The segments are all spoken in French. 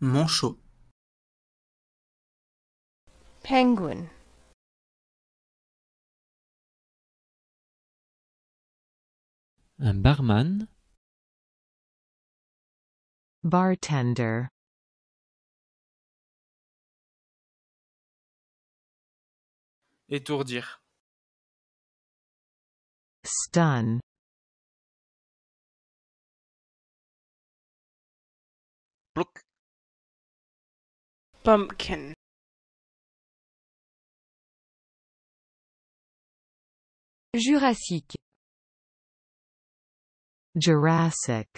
Monchot. penguin un barman bartender étourdir stun bumpkin Jurassique Jurassic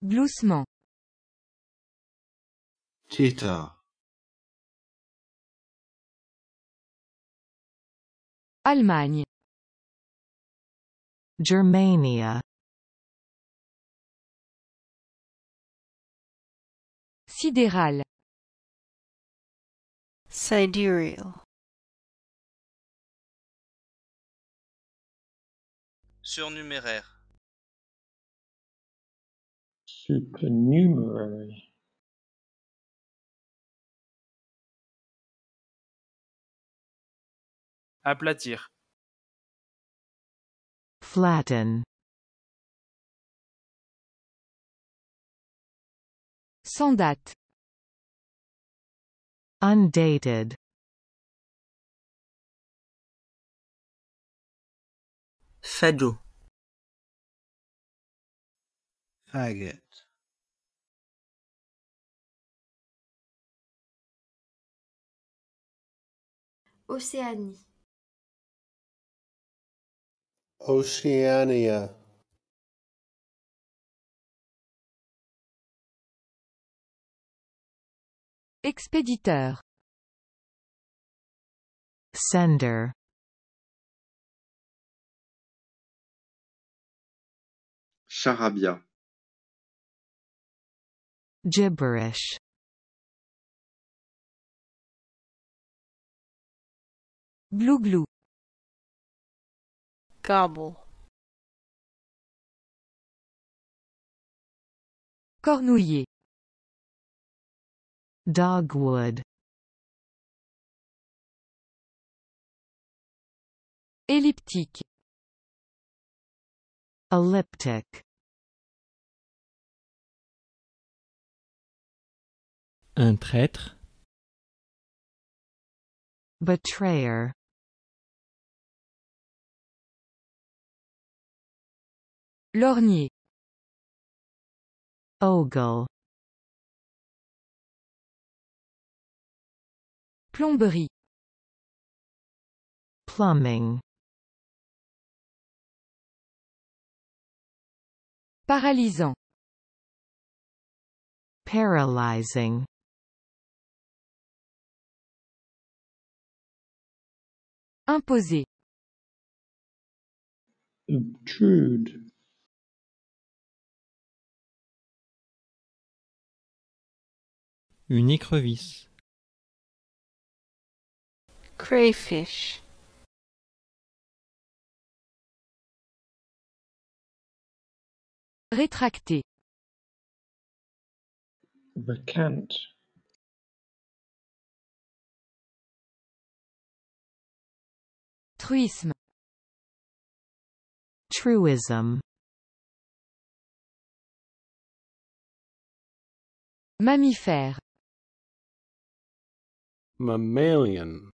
Gloussement Allemagne Germania Sidéral. Sidereal. Surnuméraire. Supernumerary. Aplatir. Flatten. Sans date. Undated. Fado. Faggot. Océanie. Oceania. Expéditeur. Sender. Charabia. Gibberish. Blouglou. gable Cornouiller. Dogwood Elliptique Elliptic Un traître Betrayer L'ornier. Ogle Plomberie. Plumbing. Paralysant. Paralyzing. Imposer. Obtrude. Une écrevisse crayfish rétracté vacant truisme truism mammifère mammalian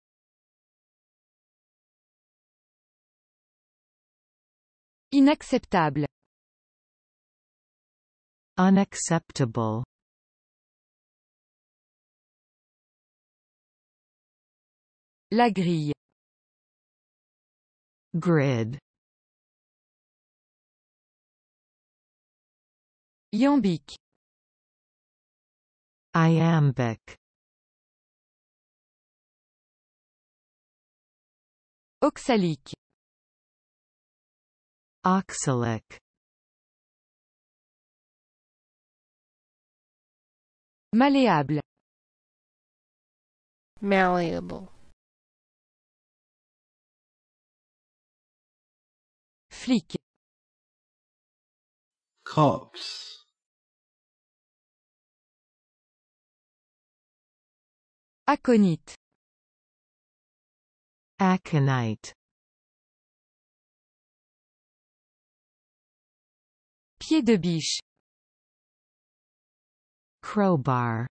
Inacceptable. Unacceptable. La grille. Grid. Iambic. Iambic. Oxalique. Oxalic Malléable Malleable Flic Cops Aconite Aconite Pied de biche. Crowbar.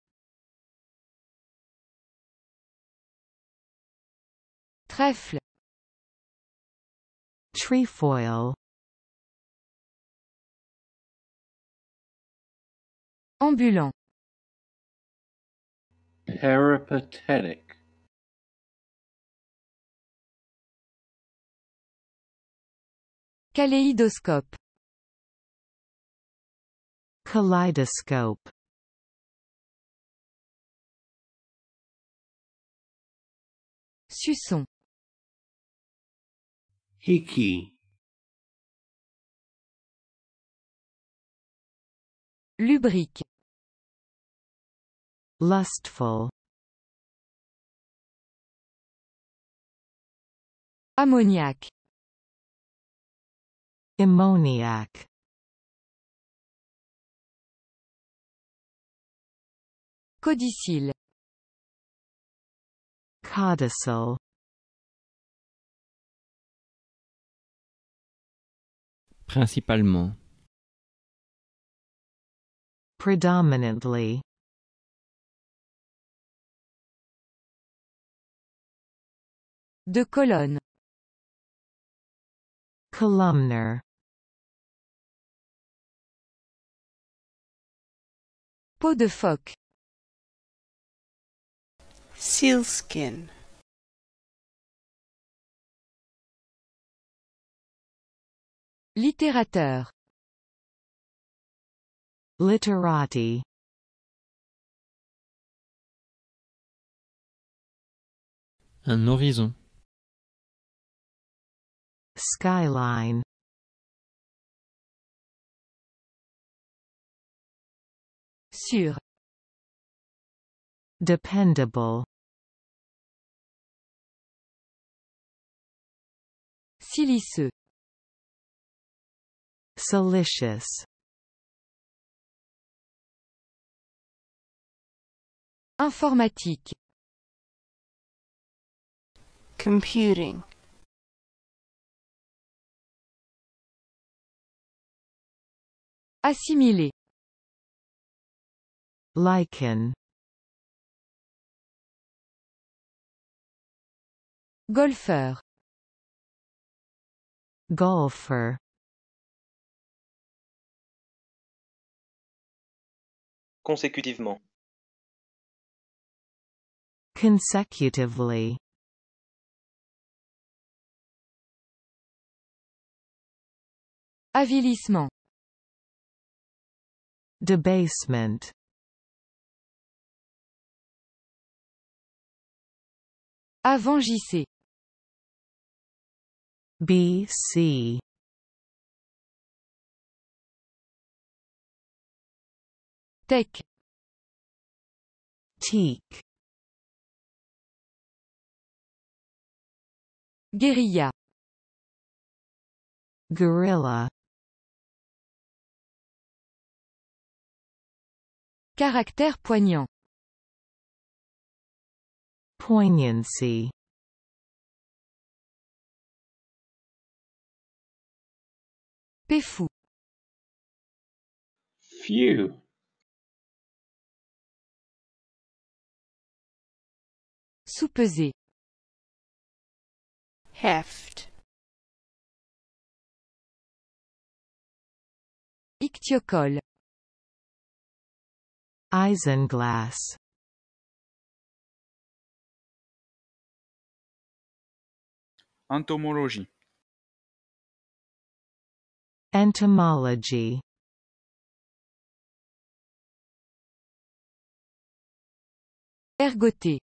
Trèfle. Trefoil. Ambulant. Peripatetic. Kaléidoscope Kaleidoscope Susson. Hickey. Lubrique Lustful Ammoniac Ammoniac Codicil. Codicil. Principalement. Predominantly. De colonne. Columnar. Peau de phoque sealskin littérateur literati un horizon skyline sur dependable siliceux. Silicious. Informatique. Computing. Assimilé. Lichen. Golfeur. Golfer Consécutivement. Consecutively. Avilissement. Debasement. Avangissez. BC Tech Teak Guerilla gorilla Caractère poignant Poignancy Pefu. Soupeser. Heft. Ictiocol. Eisenglass Entomologie. Entomology Ergoté.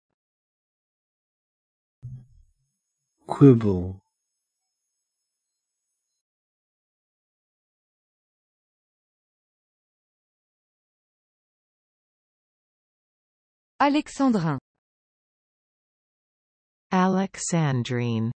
Quibble Alexandrin Alexandrine